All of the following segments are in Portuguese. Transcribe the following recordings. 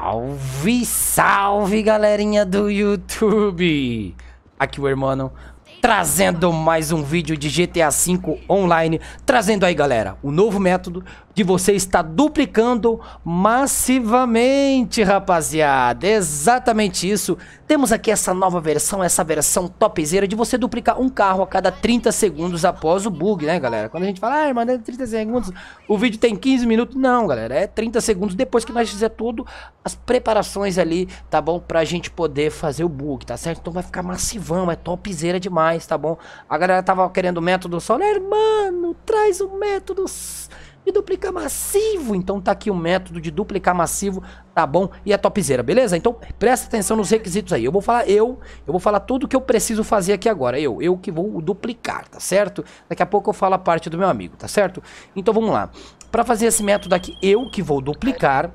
Salve, salve galerinha do YouTube! Aqui o Hermano trazendo mais um vídeo de GTA V online, trazendo aí galera, o novo método de você estar duplicando massivamente, rapaziada, exatamente isso, temos aqui essa nova versão, essa versão topzera de você duplicar um carro a cada 30 segundos após o bug, né galera, quando a gente fala, ah, mas é 30 segundos, o vídeo tem 15 minutos, não galera, é 30 segundos depois que nós fizer tudo, as preparações ali, tá bom, pra gente poder fazer o bug, tá certo, então vai ficar massivão, é topzera demais, mais, tá bom? A galera tava querendo o método Soler, né? mano, traz o método de duplicar massivo. Então tá aqui o método de duplicar massivo, tá bom? E a é topzera, beleza? Então presta atenção nos requisitos aí. Eu vou falar eu, eu vou falar tudo que eu preciso fazer aqui agora. Eu, eu que vou duplicar, tá certo? Daqui a pouco eu falo a parte do meu amigo, tá certo? Então vamos lá. Para fazer esse método aqui, eu que vou duplicar,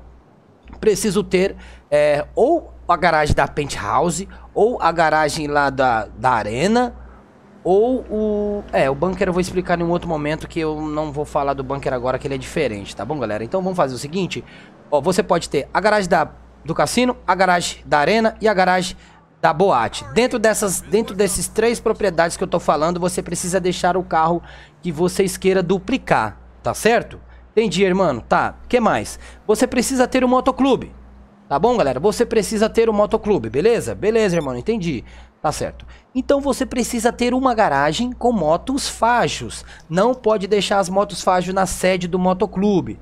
preciso ter é, ou a garagem da penthouse ou a garagem lá da, da arena, ou o. É, o bunker eu vou explicar em um outro momento que eu não vou falar do bunker agora, que ele é diferente, tá bom, galera? Então vamos fazer o seguinte: ó, você pode ter a garagem da, do cassino, a garagem da arena e a garagem da boate. Dentro dessas, dentro desses três propriedades que eu tô falando, você precisa deixar o carro que vocês queira duplicar, tá certo? Entendi, irmão. Tá. Que mais? Você precisa ter um motoclube. Tá bom, galera? Você precisa ter um motoclube, beleza? Beleza, irmão. Entendi. Tá certo. Então você precisa ter uma garagem com motos fajos. Não pode deixar as motos fajos na sede do motoclube.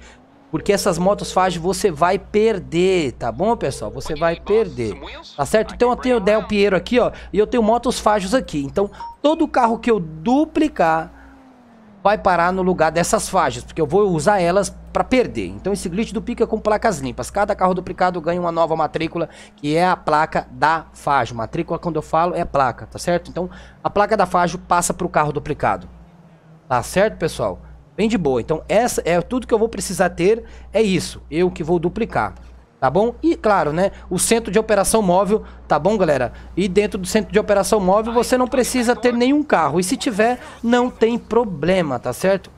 Porque essas motos fajos você vai perder, tá bom, pessoal? Você vai perder, tá certo? Então eu tenho o Del Piero aqui, ó, e eu tenho motos fajos aqui. Então todo carro que eu duplicar vai parar no lugar dessas faixas, porque eu vou usar elas para perder. Então esse glitch duplica é com placas limpas. Cada carro duplicado ganha uma nova matrícula, que é a placa da Fajo. Matrícula, quando eu falo, é a placa, tá certo? Então a placa da Fajo passa para o carro duplicado. Tá certo, pessoal? Bem de boa. Então essa é tudo que eu vou precisar ter, é isso. Eu que vou duplicar tá bom? E claro, né, o centro de operação móvel, tá bom, galera? E dentro do centro de operação móvel você não precisa ter nenhum carro. E se tiver, não tem problema, tá certo?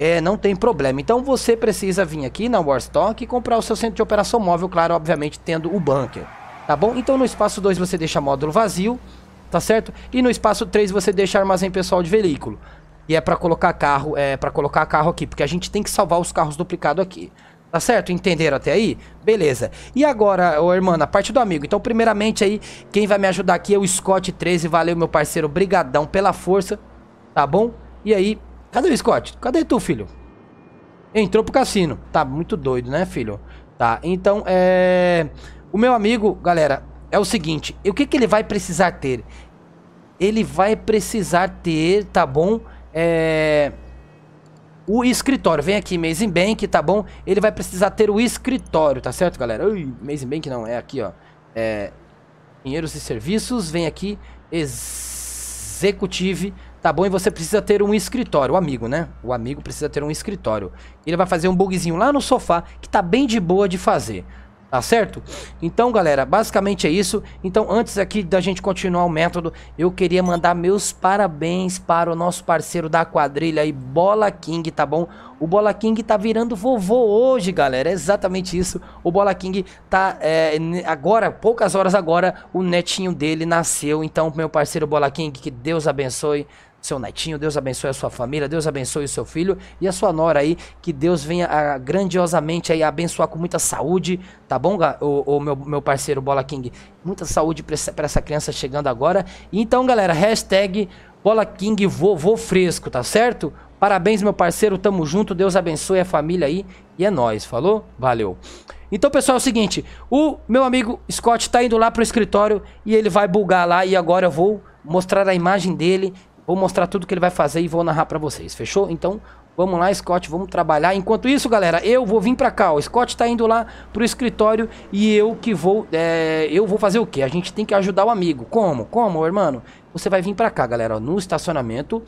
É, não tem problema. Então você precisa vir aqui na Warstock e comprar o seu centro de operação móvel, claro, obviamente tendo o bunker, tá bom? Então no espaço 2 você deixa módulo vazio, tá certo? E no espaço 3 você deixa armazém pessoal de veículo. E é para colocar carro, é para colocar carro aqui, porque a gente tem que salvar os carros duplicados aqui. Tá certo? Entenderam até aí? Beleza. E agora, ô irmã, a parte do amigo. Então, primeiramente aí, quem vai me ajudar aqui é o Scott13. Valeu, meu parceiro. Brigadão pela força. Tá bom? E aí, cadê o Scott? Cadê tu, filho? Entrou pro cassino. Tá muito doido, né, filho? Tá, então, é... O meu amigo, galera, é o seguinte. O que que ele vai precisar ter? Ele vai precisar ter, tá bom? É o escritório. Vem aqui, Amazing Bank, tá bom? Ele vai precisar ter o escritório, tá certo, galera? Ui, Amazing Bank não, é aqui, ó. É, dinheiros e serviços, vem aqui, executive, tá bom? E você precisa ter um escritório, o amigo, né? O amigo precisa ter um escritório. Ele vai fazer um bugzinho lá no sofá, que tá bem de boa de fazer. Tá certo? Então, galera, basicamente é isso. Então, antes aqui da gente continuar o método, eu queria mandar meus parabéns para o nosso parceiro da quadrilha aí, Bola King, tá bom? O Bola King tá virando vovô hoje, galera. É exatamente isso. O Bola King tá é, agora, poucas horas agora, o netinho dele nasceu. Então, meu parceiro Bola King, que Deus abençoe seu netinho, Deus abençoe a sua família, Deus abençoe o seu filho e a sua nora aí, que Deus venha a, ah, grandiosamente aí abençoar com muita saúde, tá bom, o, o meu, meu parceiro Bola King? Muita saúde para essa, essa, criança chegando agora. Então, galera, hashtag Bola King vovô fresco, tá certo? Parabéns, meu parceiro, tamo junto, Deus abençoe a família aí e é nós, falou? Valeu. Então, pessoal, é o seguinte, o meu amigo Scott tá indo lá pro escritório e ele vai bulgar lá e agora eu vou mostrar a imagem dele Vou mostrar tudo que ele vai fazer e vou narrar para vocês, fechou? Então, vamos lá, Scott, vamos trabalhar. Enquanto isso, galera, eu vou vir para cá. O Scott tá indo lá pro escritório e eu que vou... É, eu vou fazer o quê? A gente tem que ajudar o amigo. Como? Como, irmão? Você vai vir para cá, galera, ó, no estacionamento...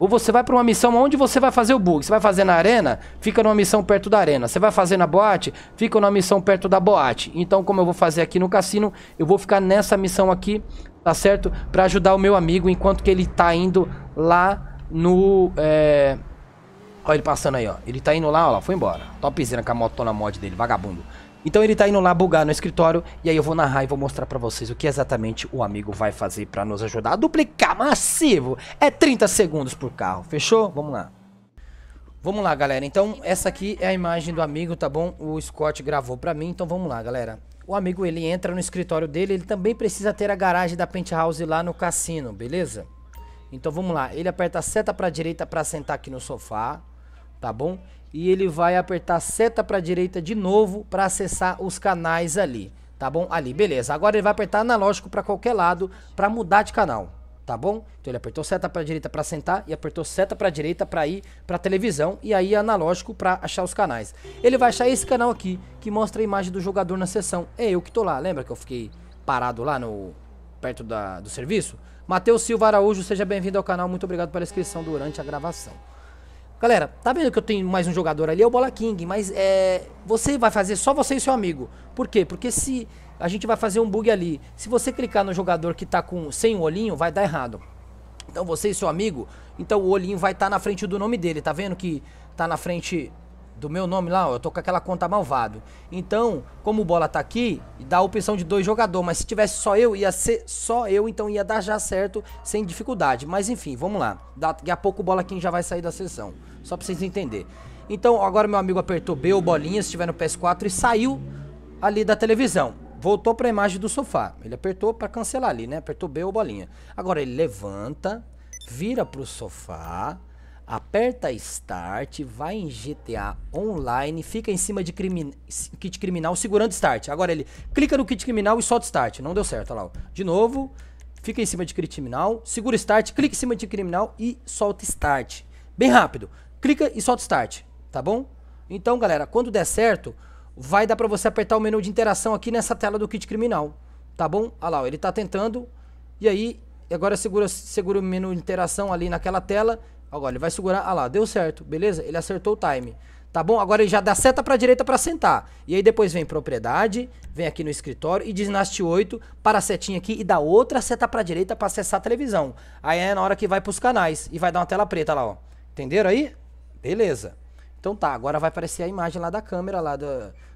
Ou você vai para uma missão onde você vai fazer o bug. Você vai fazer na arena? Fica numa missão perto da arena. Você vai fazer na boate? Fica numa missão perto da boate. Então, como eu vou fazer aqui no cassino, eu vou ficar nessa missão aqui tá certo? Para ajudar o meu amigo enquanto que ele tá indo lá no... É... Olha ele passando aí, ó. Ele tá indo lá, ó foi embora. Topzera com a moto na mod dele, vagabundo. Então ele tá indo lá bugar no escritório e aí eu vou narrar e vou mostrar pra vocês o que exatamente o amigo vai fazer pra nos ajudar a duplicar massivo. É 30 segundos por carro, fechou? Vamos lá. Vamos lá, galera. Então essa aqui é a imagem do amigo, tá bom? O Scott gravou pra mim, então vamos lá, galera. O amigo ele entra no escritório dele, ele também precisa ter a garagem da penthouse lá no cassino, beleza? Então vamos lá, ele aperta a seta para direita para sentar aqui no sofá, tá bom? E ele vai apertar a seta para direita de novo para acessar os canais ali, tá bom? Ali, beleza. Agora ele vai apertar analógico para qualquer lado para mudar de canal tá bom? Então ele apertou seta para direita para sentar e apertou seta para direita para ir para televisão e aí é analógico para achar os canais. Ele vai achar esse canal aqui que mostra a imagem do jogador na sessão. É eu que tô lá, lembra que eu fiquei parado lá no perto da, do serviço? Matheus Silva Araújo, seja bem-vindo ao canal. Muito obrigado pela inscrição durante a gravação. Galera, tá vendo que eu tenho mais um jogador ali? É o Bola King, mas é, você vai fazer só você e seu amigo. Por quê? Porque se a gente vai fazer um bug ali. Se você clicar no jogador que está com, sem o olhinho, vai dar errado. Então você e seu amigo, então o olhinho vai estar tá na frente do nome dele, tá vendo que tá na frente do meu nome lá, ó, eu tô com aquela conta malvado. Então, como o bola tá aqui, dá a opção de dois jogador, mas se tivesse só eu, ia ser só eu, então ia dar já certo, sem dificuldade. Mas enfim, vamos lá. Daqui a pouco o bola aqui já vai sair da sessão, só pra vocês entenderem. Então, agora meu amigo apertou B ou bolinha, se tiver no PS4, e saiu ali da televisão voltou para a imagem do sofá. Ele apertou para cancelar ali, né? Apertou B ou bolinha. Agora ele levanta, vira para o sofá, aperta Start, vai em GTA Online, fica em cima de crimin... kit criminal segurando Start. Agora ele clica no kit criminal e solta Start. Não deu certo, olha lá. De novo, fica em cima de kit criminal, segura Start, clica em cima de criminal e solta Start. Bem rápido. Clica e solta Start, tá bom? Então, galera, quando der certo, vai dar para você apertar o menu de interação aqui nessa tela do kit criminal, tá bom? Olha lá, ó, ele está tentando, e aí, agora segura, segura o menu de interação ali naquela tela, agora ele vai segurar, olha lá, deu certo, beleza? Ele acertou o time, tá bom? Agora ele já dá seta para direita para sentar, e aí depois vem propriedade, vem aqui no escritório e desnaste 8 para a setinha aqui e dá outra seta para direita para acessar a televisão. Aí é na hora que vai para os canais e vai dar uma tela preta lá, ó. Entenderam aí? Beleza. Então tá, agora vai aparecer a imagem lá da câmera, lá do,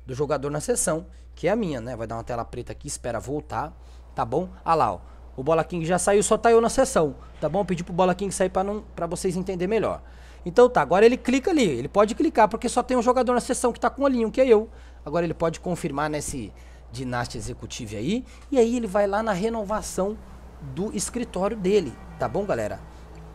do jogador na sessão, que é a minha, né? Vai dar uma tela preta aqui, espera voltar, tá bom? Ah lá, ó. O Bola King já saiu, só tá eu na sessão, tá bom? pedi pro Bola King sair pra, não, pra vocês entenderem melhor. Então tá, agora ele clica ali, ele pode clicar, porque só tem um jogador na sessão que tá com o olhinho, que é eu. Agora ele pode confirmar nesse dinastia Executive aí, e aí ele vai lá na renovação do escritório dele, tá bom, galera?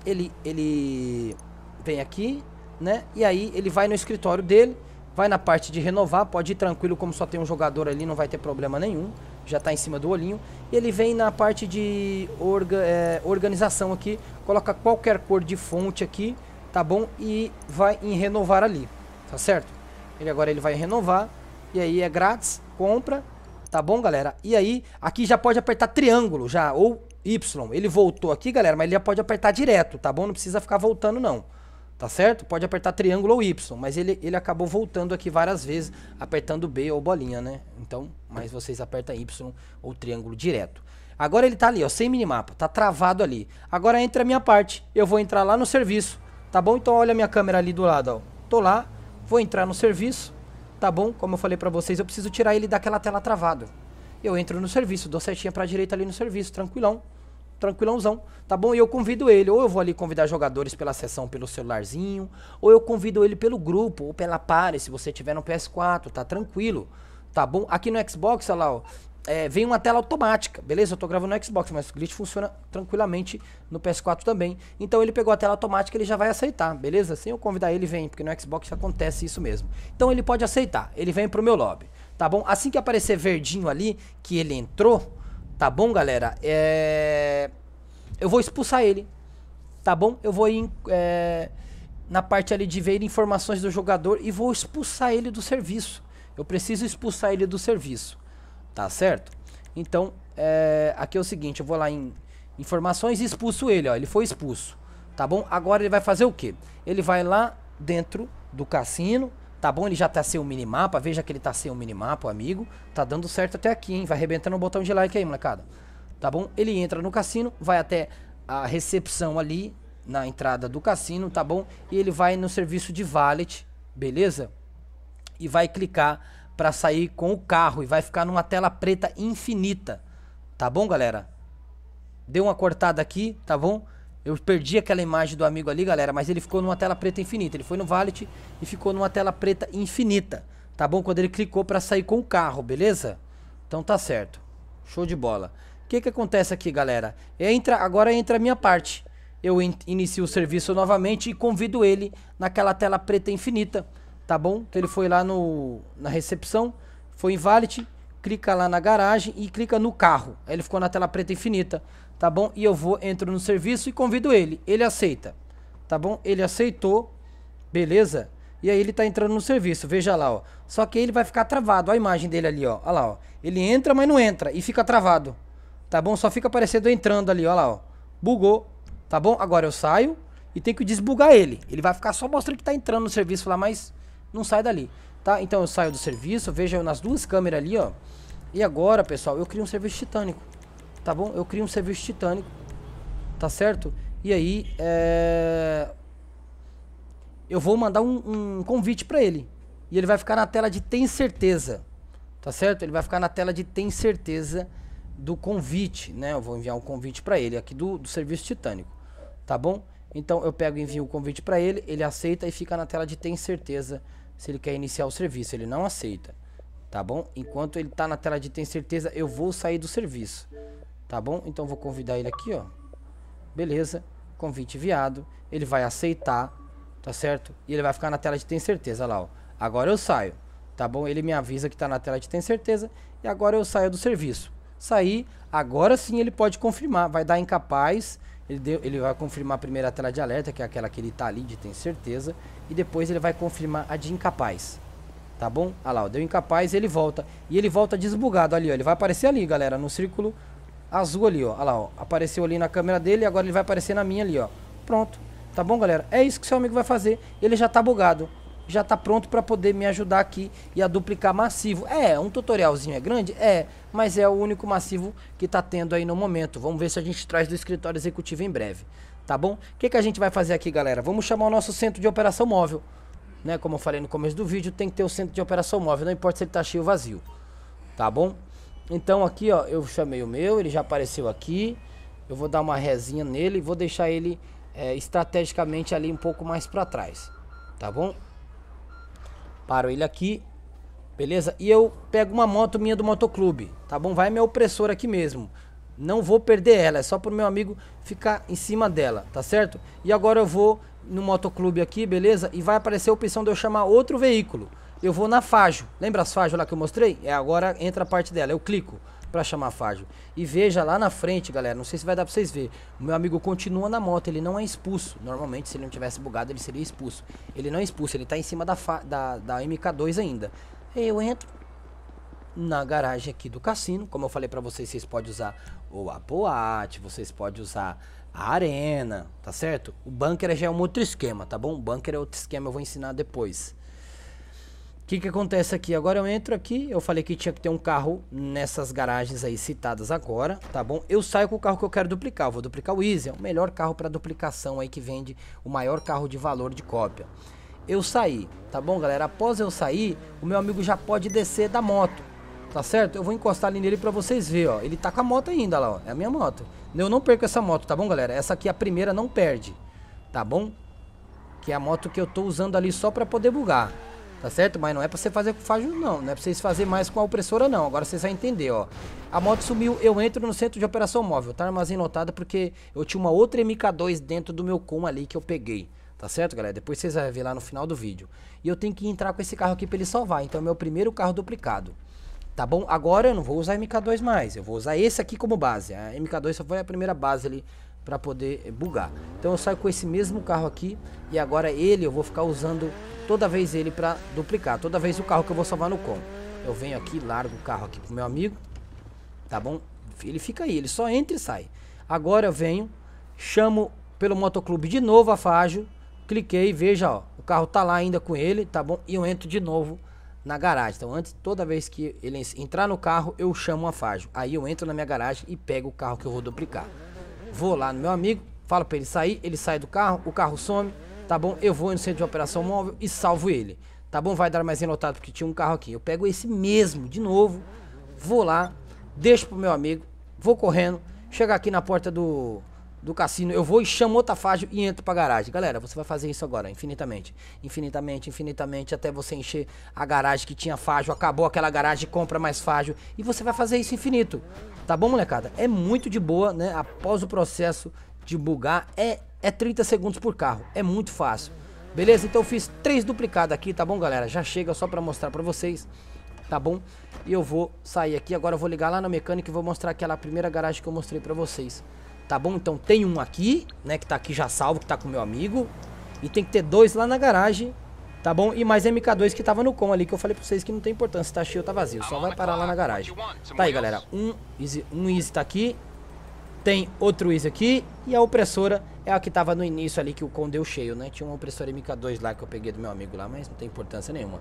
Ele, ele vem aqui, né? E aí ele vai no escritório dele, vai na parte de renovar, pode ir tranquilo, como só tem um jogador ali, não vai ter problema nenhum. Já está em cima do olhinho. E ele vem na parte de orga, é, organização aqui, coloca qualquer cor de fonte aqui, tá bom? E vai em renovar ali, tá certo? Ele agora ele vai renovar, e aí é grátis, compra, tá bom, galera? E aí, aqui já pode apertar triângulo já, ou Y. Ele voltou aqui, galera, mas ele já pode apertar direto, tá bom? Não precisa ficar voltando, não. Tá certo? Pode apertar triângulo ou Y, mas ele, ele acabou voltando aqui várias vezes, apertando B ou bolinha, né? Então, mas vocês apertam Y ou triângulo direto. Agora ele tá ali, ó, sem minimapa, tá travado ali. Agora entra a minha parte, eu vou entrar lá no serviço, tá bom? Então olha a minha câmera ali do lado, ó. Tô lá, vou entrar no serviço, tá bom? Como eu falei pra vocês, eu preciso tirar ele daquela tela travada. Eu entro no serviço, dou setinha pra direita ali no serviço, tranquilão tranquilãozão, tá bom? E eu convido ele, ou eu vou ali convidar jogadores pela sessão pelo celularzinho, ou eu convido ele pelo grupo, ou pela pare, se você tiver no PS4, tá tranquilo, tá bom? Aqui no Xbox, olha lá, ó, é, vem uma tela automática, beleza? Eu tô gravando no Xbox, mas o glitch funciona tranquilamente no PS4 também. Então ele pegou a tela automática, ele já vai aceitar, beleza? Sem eu convidar ele, vem, porque no Xbox acontece isso mesmo. Então ele pode aceitar, ele vem pro meu lobby, tá bom? Assim que aparecer verdinho ali, que ele entrou, Tá bom, galera? É... Eu vou expulsar ele. Tá bom? Eu vou ir é... na parte ali de ver informações do jogador e vou expulsar ele do serviço. Eu preciso expulsar ele do serviço. Tá certo? Então, é... aqui é o seguinte. Eu vou lá em informações e expulso ele. Ó. Ele foi expulso. Tá bom? Agora ele vai fazer o quê? Ele vai lá dentro do cassino Tá bom, ele já tá sem o minimapa. Veja que ele tá sem o minimapa, o amigo. Tá dando certo até aqui, hein? Vai arrebentando o botão de like aí, molecada. Tá bom? Ele entra no cassino, vai até a recepção ali, na entrada do cassino, tá bom? E ele vai no serviço de valet, beleza? E vai clicar para sair com o carro e vai ficar numa tela preta infinita, tá bom, galera? Deu uma cortada aqui, tá bom? Eu perdi aquela imagem do amigo ali, galera, mas ele ficou numa tela preta infinita. Ele foi no Valet e ficou numa tela preta infinita, tá bom? Quando ele clicou para sair com o carro, beleza? Então tá certo. Show de bola. O que que acontece aqui, galera? Entra, agora entra a minha parte. Eu in inicio o serviço novamente e convido ele naquela tela preta infinita, tá bom? Que ele foi lá no, na recepção, foi em Valet, clica lá na garagem e clica no carro. Aí ele ficou na tela preta infinita, tá bom? E eu vou, entro no serviço e convido ele. Ele aceita, tá bom? Ele aceitou, beleza? E aí ele tá entrando no serviço, veja lá, ó. Só que ele vai ficar travado, ó, a imagem dele ali, ó. Olha lá, ó. Ele entra, mas não entra e fica travado, tá bom? Só fica aparecendo entrando ali, ó lá, ó. Bugou, tá bom? Agora eu saio e tenho que desbugar ele. Ele vai ficar só mostrando que tá entrando no serviço lá, mas não sai dali. Tá? Então eu saio do serviço, veja nas duas câmeras ali, ó. E agora, pessoal, eu crio um serviço titânico. Tá bom? Eu crio um serviço titânico. Tá certo? E aí, é... eu vou mandar um, um convite para ele. E ele vai ficar na tela de tem certeza. Tá certo? Ele vai ficar na tela de tem certeza do convite, né? Eu vou enviar um convite para ele aqui do, do serviço titânico. Tá bom? Então eu pego e envio o convite para ele, ele aceita e fica na tela de tem certeza se ele quer iniciar o serviço. Ele não aceita, tá bom? Enquanto ele tá na tela de tem certeza, eu vou sair do serviço, tá bom? Então vou convidar ele aqui, ó. Beleza, convite enviado. Ele vai aceitar, tá certo? E ele vai ficar na tela de tem certeza lá, ó. Agora eu saio, tá bom? Ele me avisa que tá na tela de tem certeza e agora eu saio do serviço. Sair, agora sim ele pode confirmar, vai dar incapaz ele, deu, ele vai confirmar primeiro a tela de alerta, que é aquela que ele está ali de tem certeza. E depois ele vai confirmar a de incapaz. Tá bom? Olha lá, ó, deu incapaz ele volta. E ele volta desbugado ali, ó. Ele vai aparecer ali, galera, no círculo azul ali, ó. Olha lá, ó. Apareceu ali na câmera dele e agora ele vai aparecer na minha ali, ó. Pronto. Tá bom, galera? É isso que seu amigo vai fazer. Ele já tá bugado já está pronto para poder me ajudar aqui e a duplicar massivo. É, um tutorialzinho é grande? É, mas é o único massivo que está tendo aí no momento. Vamos ver se a gente traz do escritório executivo em breve, tá bom? O que, que a gente vai fazer aqui, galera? Vamos chamar o nosso centro de operação móvel. Né? Como eu falei no começo do vídeo, tem que ter o centro de operação móvel, não importa se ele está cheio ou vazio, tá bom? Então aqui, ó, eu chamei o meu, ele já apareceu aqui. Eu vou dar uma resinha nele, e vou deixar ele é, estrategicamente ali um pouco mais para trás, tá bom? Paro ele aqui, beleza? E eu pego uma moto minha do motoclube, tá bom? Vai meu opressor aqui mesmo. Não vou perder ela, é só pro meu amigo ficar em cima dela, tá certo? E agora eu vou no motoclube aqui, beleza? E vai aparecer a opção de eu chamar outro veículo. Eu vou na Fajo. Lembra as Fajo lá que eu mostrei? É agora entra a parte dela. Eu clico para chamar fágil. E veja lá na frente, galera, não sei se vai dar para vocês ver. meu amigo continua na moto, ele não é expulso. Normalmente, se ele não tivesse bugado, ele seria expulso. Ele não é expulso, ele tá em cima da, da, da MK2 ainda. Eu entro na garagem aqui do cassino, como eu falei para vocês, vocês podem usar ou a boate, vocês podem usar a arena, tá certo? O bunker já é um outro esquema, tá bom? O bunker é outro esquema, eu vou ensinar depois que, que acontece aqui? Agora eu entro aqui, eu falei que tinha que ter um carro nessas garagens aí citadas agora, tá bom? Eu saio com o carro que eu quero duplicar, eu vou duplicar o Easy, é o melhor carro para duplicação aí que vende o maior carro de valor de cópia. Eu saí, tá bom galera? Após eu sair, o meu amigo já pode descer da moto, tá certo? Eu vou encostar ali nele para vocês verem, ó, ele tá com a moto ainda lá, ó, é a minha moto. Eu não perco essa moto, tá bom galera? Essa aqui a primeira não perde, tá bom? Que é a moto que eu tô usando ali só para poder bugar tá certo? Mas não é pra você fazer com o Fágio, não. Não é pra vocês fazerem mais com a opressora, não. Agora vocês vão entender, ó. A moto sumiu, eu entro no centro de operação móvel, tá? Armazém lotado porque eu tinha uma outra MK2 dentro do meu com ali que eu peguei. Tá certo, galera? Depois vocês vão ver lá no final do vídeo. E eu tenho que entrar com esse carro aqui pra ele salvar. Então é meu primeiro carro duplicado. Tá bom? Agora eu não vou usar MK2 mais. Eu vou usar esse aqui como base. A MK2 só foi a primeira base ali para poder eh, bugar. Então eu saio com esse mesmo carro aqui e agora ele eu vou ficar usando toda vez ele para duplicar, toda vez o carro que eu vou salvar no combo. Eu venho aqui, largo o carro aqui pro meu amigo, tá bom? Ele fica aí, ele só entra e sai. Agora eu venho, chamo pelo motoclube de novo a Fágio, cliquei, veja, ó, o carro tá lá ainda com ele, tá bom? E eu entro de novo na garagem. Então, antes, toda vez que ele entrar no carro, eu chamo a Fágio. Aí eu entro na minha garagem e pego o carro que eu vou duplicar. Vou lá no meu amigo, falo para ele sair, ele sai do carro, o carro some, tá bom? Eu vou no centro de operação móvel e salvo ele. Tá bom? Vai dar mais enlotado porque tinha um carro aqui. Eu pego esse mesmo de novo, vou lá, deixo pro meu amigo, vou correndo, chego aqui na porta do do cassino, eu vou e chamo outra fágio e entro pra garagem. Galera, você vai fazer isso agora, infinitamente. Infinitamente, infinitamente, até você encher a garagem que tinha fágio, acabou aquela garagem, compra mais fágio. E você vai fazer isso infinito. Tá bom, molecada? É muito de boa, né? Após o processo de bugar, é, é 30 segundos por carro. É muito fácil. Beleza? Então eu fiz três duplicados aqui, tá bom, galera? Já chega só pra mostrar pra vocês, tá bom? E eu vou sair aqui, agora eu vou ligar lá na mecânica e vou mostrar aquela primeira garagem que eu mostrei pra vocês Tá bom? Então tem um aqui, né? Que tá aqui já salvo, que tá com meu amigo. E tem que ter dois lá na garagem, tá bom? E mais MK2 que tava no com ali, que eu falei pra vocês que não tem importância. Tá cheio, tá vazio. Só vai parar lá na garagem. Tá aí, galera. Um Easy, um easy tá aqui. Tem outro Easy aqui. E a opressora é a que tava no início ali, que o com deu cheio, né? Tinha uma opressora MK2 lá que eu peguei do meu amigo lá, mas não tem importância nenhuma.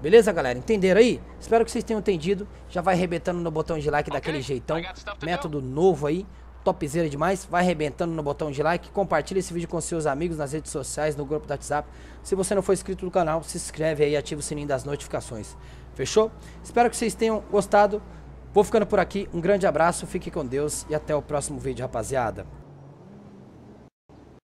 Beleza, galera? Entenderam aí? Espero que vocês tenham entendido. Já vai arrebentando no botão de like okay, daquele jeitão. Método novo aí topzera demais. Vai arrebentando no botão de like, compartilha esse vídeo com seus amigos nas redes sociais, no grupo do WhatsApp. Se você não for inscrito no canal, se inscreve aí e ativa o sininho das notificações. Fechou? Espero que vocês tenham gostado. Vou ficando por aqui. Um grande abraço, fique com Deus e até o próximo vídeo, rapaziada.